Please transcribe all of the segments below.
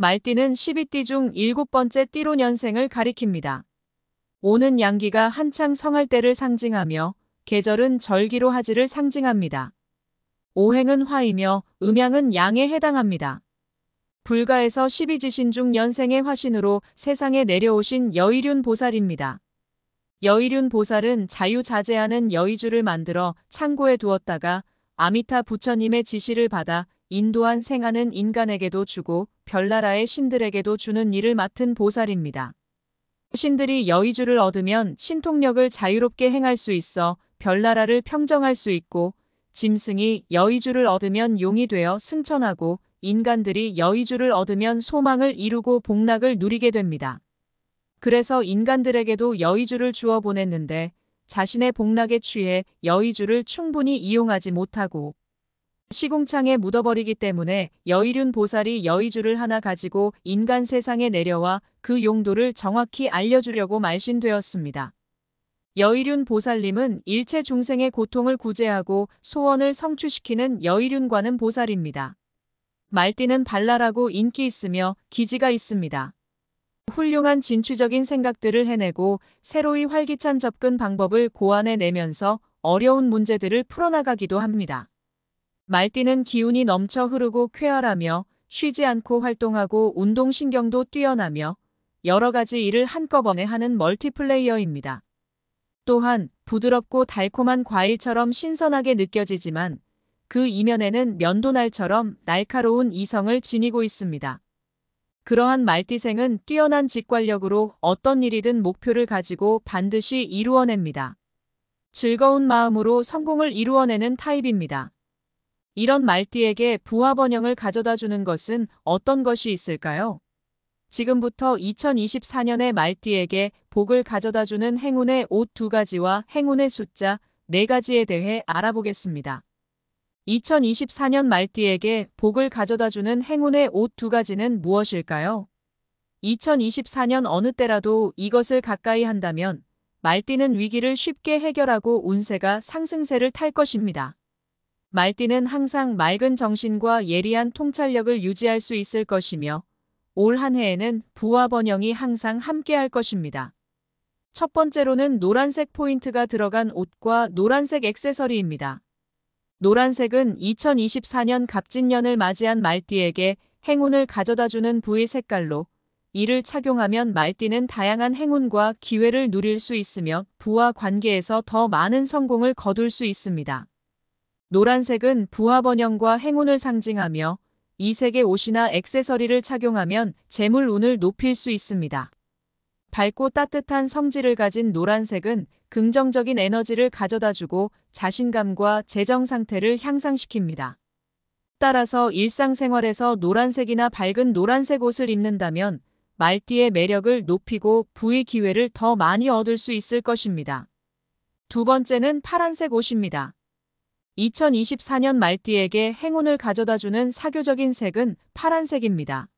말띠는 12띠 중7 번째 띠로 년생을 가리킵니다. 오는 양기가 한창 성할 때를 상징하며 계절은 절기로 하지를 상징합니다. 오행은 화이며 음양은 양에 해당합니다. 불가에서 12지신 중 연생의 화신으로 세상에 내려오신 여의륜 보살입니다. 여의륜 보살은 자유자재하는 여의주를 만들어 창고에 두었다가 아미타 부처님의 지시를 받아 인도한 생하는 인간에게도 주고 별나라의 신들에게도 주는 일을 맡은 보살입니다. 신들이 여의주를 얻으면 신통력을 자유롭게 행할 수 있어 별나라를 평정할 수 있고 짐승이 여의주를 얻으면 용이 되어 승천하고 인간들이 여의주를 얻으면 소망을 이루고 복락을 누리게 됩니다. 그래서 인간들에게도 여의주를 주어 보냈는데 자신의 복락에 취해 여의주를 충분히 이용하지 못하고 시궁창에 묻어버리기 때문에 여의륜 보살이 여의주를 하나 가지고 인간 세상에 내려와 그 용도를 정확히 알려주려고 말신되었습니다. 여의륜 보살님은 일체 중생의 고통을 구제하고 소원을 성취시키는 여의륜과는 보살입니다. 말띠는 발랄하고 인기 있으며 기지가 있습니다. 훌륭한 진취적인 생각들을 해내고 새로이 활기찬 접근 방법을 고안해내면서 어려운 문제들을 풀어나가기도 합니다. 말띠는 기운이 넘쳐 흐르고 쾌활하며 쉬지 않고 활동하고 운동신경도 뛰어나며 여러 가지 일을 한꺼번에 하는 멀티플레이어입니다. 또한 부드럽고 달콤한 과일처럼 신선하게 느껴지지만 그 이면에는 면도날처럼 날카로운 이성을 지니고 있습니다. 그러한 말띠생은 뛰어난 직관력으로 어떤 일이든 목표를 가지고 반드시 이루어냅니다. 즐거운 마음으로 성공을 이루어내는 타입입니다. 이런 말띠에게 부화 번영을 가져다 주는 것은 어떤 것이 있을까요? 지금부터 2024년의 말띠에게 복을 가져다 주는 행운의 옷 두 가지와 행운의 숫자 네 가지에 대해 알아보겠습니다. 2024년 말띠에게 복을 가져다 주는 행운의 옷 두 가지는 무엇일까요? 2024년 어느 때라도 이것을 가까이 한다면 말띠는 위기를 쉽게 해결하고 운세가 상승세를 탈 것입니다. 말띠는 항상 맑은 정신과 예리한 통찰력을 유지할 수 있을 것이며 올 한 해에는 부와 번영이 항상 함께할 것입니다. 첫 번째로는 노란색 포인트가 들어간 옷과 노란색 액세서리입니다. 노란색은 2024년 갑진년을 맞이한 말띠에게 행운을 가져다주는 부의 색깔로 이를 착용하면 말띠는 다양한 행운과 기회를 누릴 수 있으며 부와 관계에서 더 많은 성공을 거둘 수 있습니다. 노란색은 부하 번영과 행운을 상징하며 이 색의 옷이나 액세서리를 착용하면 재물 운을 높일 수 있습니다. 밝고 따뜻한 성질을 가진 노란색은 긍정적인 에너지를 가져다주고 자신감과 재정 상태를 향상시킵니다. 따라서 일상생활에서 노란색이나 밝은 노란색 옷을 입는다면 말띠의 매력을 높이고 부의 기회를 더 많이 얻을 수 있을 것입니다. 두 번째는 파란색 옷입니다. 2024년 말띠에게 행운을 가져다주는 사교적인 색은 파란색입니다.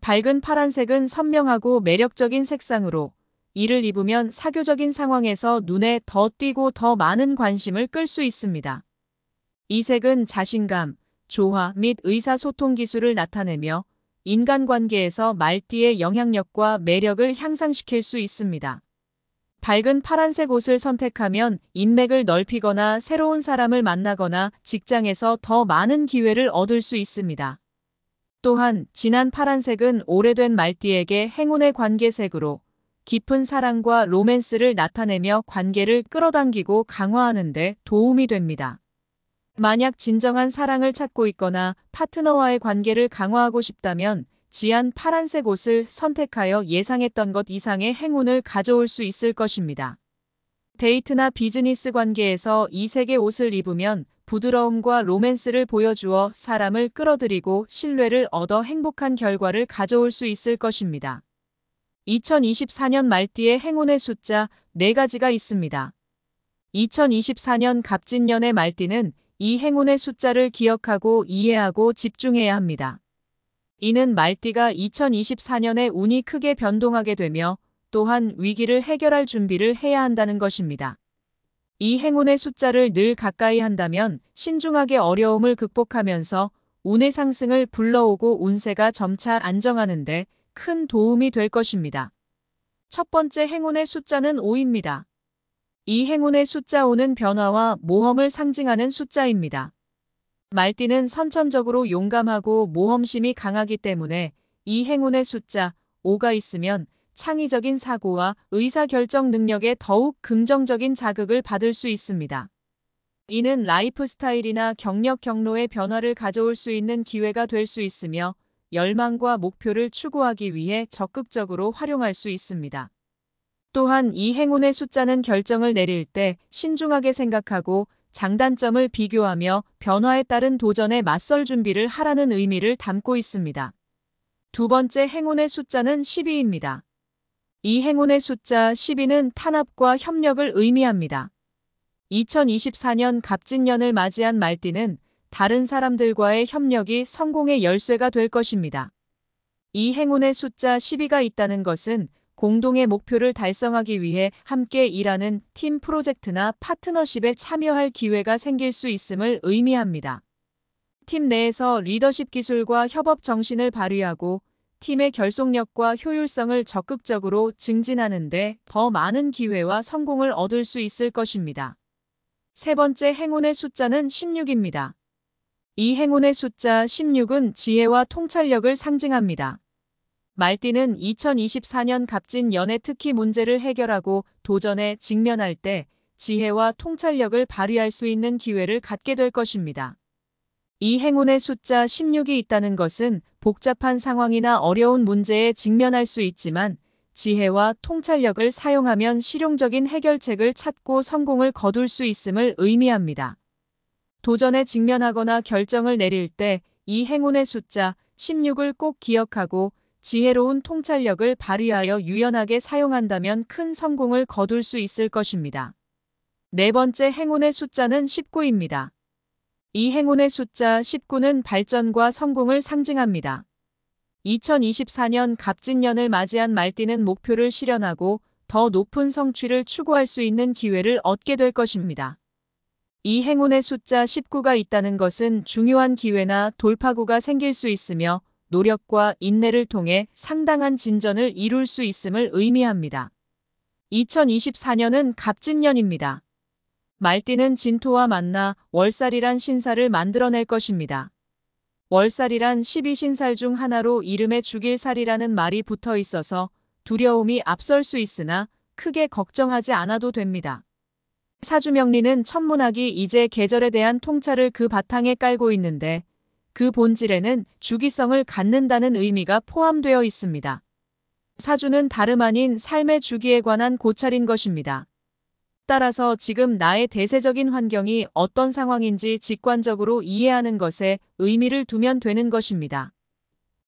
밝은 파란색은 선명하고 매력적인 색상으로 이를 입으면 사교적인 상황에서 눈에 더 띄고 더 많은 관심을 끌 수 있습니다. 이 색은 자신감, 조화 및 의사소통 기술을 나타내며 인간관계에서 말띠의 영향력과 매력을 향상시킬 수 있습니다. 밝은 파란색 옷을 선택하면 인맥을 넓히거나 새로운 사람을 만나거나 직장에서 더 많은 기회를 얻을 수 있습니다. 또한 진한 파란색은 오래된 말띠에게 행운의 관계색으로 깊은 사랑과 로맨스를 나타내며 관계를 끌어당기고 강화하는 데 도움이 됩니다. 만약 진정한 사랑을 찾고 있거나 파트너와의 관계를 강화하고 싶다면 지한 파란색 옷을 선택하여 예상했던 것 이상의 행운을 가져올 수 있을 것입니다. 데이트나 비즈니스 관계에서 이 색의 옷을 입으면 부드러움과 로맨스를 보여주어 사람을 끌어들이고 신뢰를 얻어 행복한 결과를 가져올 수 있을 것입니다. 2024년 말띠의 행운의 숫자 4가지가 있습니다. 2024년 갑진년의 말띠는 이 행운의 숫자를 기억하고 이해하고 집중해야 합니다. 이는 말띠가 2024년에 운이 크게 변동하게 되며 또한 위기를 해결할 준비를 해야 한다는 것입니다. 이 행운의 숫자를 늘 가까이 한다면 신중하게 어려움을 극복하면서 운의 상승을 불러오고 운세가 점차 안정하는데 큰 도움이 될 것입니다. 첫 번째 행운의 숫자는 5입니다. 이 행운의 숫자 5는 변화와 모험을 상징하는 숫자입니다. 말띠는 선천적으로 용감하고 모험심이 강하기 때문에 이 행운의 숫자 5가 있으면 창의적인 사고와 의사결정 능력에 더욱 긍정적인 자극을 받을 수 있습니다. 이는 라이프 스타일이나 경력 경로의 변화를 가져올 수 있는 기회가 될 수 있으며 열망과 목표를 추구하기 위해 적극적으로 활용할 수 있습니다. 또한 이 행운의 숫자는 결정을 내릴 때 신중하게 생각하고 장단점을 비교하며 변화에 따른 도전에 맞설 준비를 하라는 의미를 담고 있습니다. 두 번째 행운의 숫자는 12입니다. 이 행운의 숫자 12는 탄압과 협력을 의미합니다. 2024년 갑진년을 맞이한 말띠는 다른 사람들과의 협력이 성공의 열쇠가 될 것입니다. 이 행운의 숫자 12가 있다는 것은 공동의 목표를 달성하기 위해 함께 일하는 팀 프로젝트나 파트너십에 참여할 기회가 생길 수 있음을 의미합니다. 팀 내에서 리더십 기술과 협업 정신을 발휘하고 팀의 결속력과 효율성을 적극적으로 증진하는데 더 많은 기회와 성공을 얻을 수 있을 것입니다. 세 번째 행운의 숫자는 16입니다. 이 행운의 숫자 16은 지혜와 통찰력을 상징합니다. 말띠는 2024년 값진 연애 특히 문제를 해결하고 도전에 직면할 때 지혜와 통찰력을 발휘할 수 있는 기회를 갖게 될 것입니다. 이 행운의 숫자 16이 있다는 것은 복잡한 상황이나 어려운 문제에 직면할 수 있지만 지혜와 통찰력을 사용하면 실용적인 해결책을 찾고 성공을 거둘 수 있음을 의미합니다. 도전에 직면하거나 결정을 내릴 때 이 행운의 숫자 16을 꼭 기억하고 지혜로운 통찰력을 발휘하여 유연하게 사용한다면 큰 성공을 거둘 수 있을 것입니다. 네 번째 행운의 숫자는 19입니다. 이 행운의 숫자 19는 발전과 성공을 상징합니다. 2024년 갑진년을 맞이한 말띠는 목표를 실현하고 더 높은 성취를 추구할 수 있는 기회를 얻게 될 것입니다. 이 행운의 숫자 19가 있다는 것은 중요한 기회나 돌파구가 생길 수 있으며 노력과 인내를 통해 상당한 진전을 이룰 수 있음을 의미합니다. 2024년은 갑진년입니다. 말띠는 진토와 만나 월살이란 신사를 만들어낼 것입니다. 월살이란 12신살 중 하나로 이름에 죽일 살이라는 말이 붙어 있어서 두려움이 앞설 수 있으나 크게 걱정하지 않아도 됩니다. 사주명리는 천문학이 이제 계절에 대한 통찰을 그 바탕에 깔고 있는데 그 본질에는 주기성을 갖는다는 의미가 포함되어 있습니다. 사주는 다름 아닌 삶의 주기에 관한 고찰인 것입니다. 따라서 지금 나의 대세적인 환경이 어떤 상황인지 직관적으로 이해하는 것에 의미를 두면 되는 것입니다.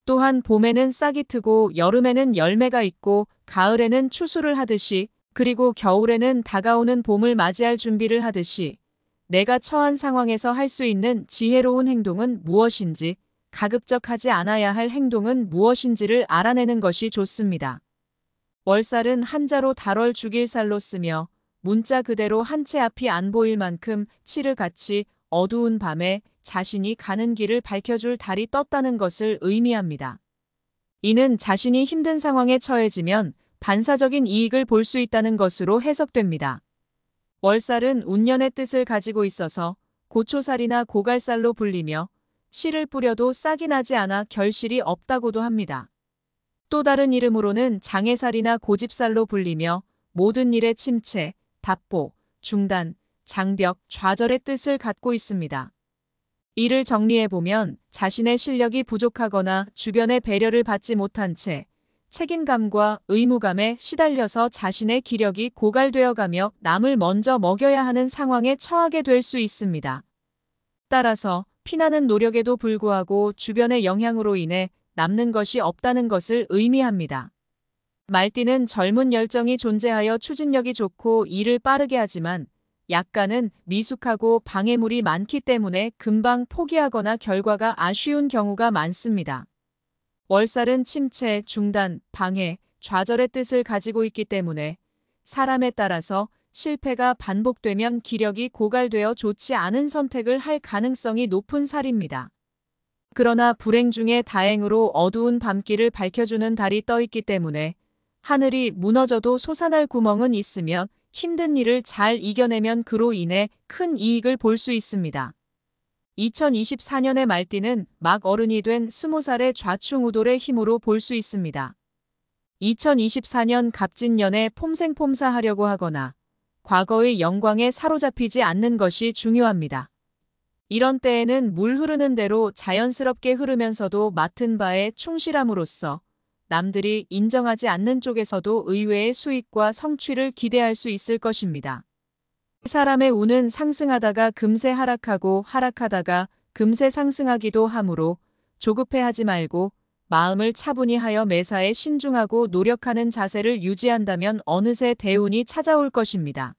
또한 봄에는 싹이 트고 여름에는 열매가 있고 가을에는 추수를 하듯이 그리고 겨울에는 다가오는 봄을 맞이할 준비를 하듯이 내가 처한 상황에서 할 수 있는 지혜로운 행동은 무엇인지, 가급적하지 않아야 할 행동은 무엇인지를 알아내는 것이 좋습니다. 월살은 한자로 달월 죽일살로 쓰며 문자 그대로 한 채 앞이 안 보일 만큼 칠흑같이 어두운 밤에 자신이 가는 길을 밝혀줄 달이 떴다는 것을 의미합니다. 이는 자신이 힘든 상황에 처해지면 반사적인 이익을 볼 수 있다는 것으로 해석됩니다. 월살은 운년의 뜻을 가지고 있어서 고초살이나 고갈살로 불리며 씨를 뿌려도 싹이 나지 않아 결실이 없다고도 합니다. 또 다른 이름으로는 장애살이나 고집살로 불리며 모든 일의 침체, 답보, 중단, 장벽, 좌절의 뜻을 갖고 있습니다. 이를 정리해보면 자신의 실력이 부족하거나 주변의 배려를 받지 못한 채 책임감과 의무감에 시달려서 자신의 기력이 고갈되어가며 남을 먼저 먹여야 하는 상황에 처하게 될 수 있습니다. 따라서 피나는 노력에도 불구하고 주변의 영향으로 인해 남는 것이 없다는 것을 의미합니다. 말띠는 젊은 열정이 존재하여 추진력이 좋고 일을 빠르게 하지만 약간은 미숙하고 방해물이 많기 때문에 금방 포기하거나 결과가 아쉬운 경우가 많습니다. 월살은 침체, 중단, 방해, 좌절의 뜻을 가지고 있기 때문에 사람에 따라서 실패가 반복되면 기력이 고갈되어 좋지 않은 선택을 할 가능성이 높은 살입니다. 그러나 불행 중에 다행으로 어두운 밤길을 밝혀주는 달이 떠있기 때문에 하늘이 무너져도 솟아날 구멍은 있으며 힘든 일을 잘 이겨내면 그로 인해 큰 이익을 볼 수 있습니다. 2024년의 말띠는 막 어른이 된 20살의 좌충우돌의 힘으로 볼 수 있습니다. 2024년 갑진년에 폼생폼사하려고 하거나 과거의 영광에 사로잡히지 않는 것이 중요합니다. 이런 때에는 물 흐르는 대로 자연스럽게 흐르면서도 맡은 바에 충실함으로써 남들이 인정하지 않는 쪽에서도 의외의 수익과 성취를 기대할 수 있을 것입니다. 사람의 운은 상승하다가 금세 하락하고 하락하다가 금세 상승하기도 하므로 조급해하지 말고 마음을 차분히 하여 매사에 신중하고 노력하는 자세를 유지한다면 어느새 대운이 찾아올 것입니다.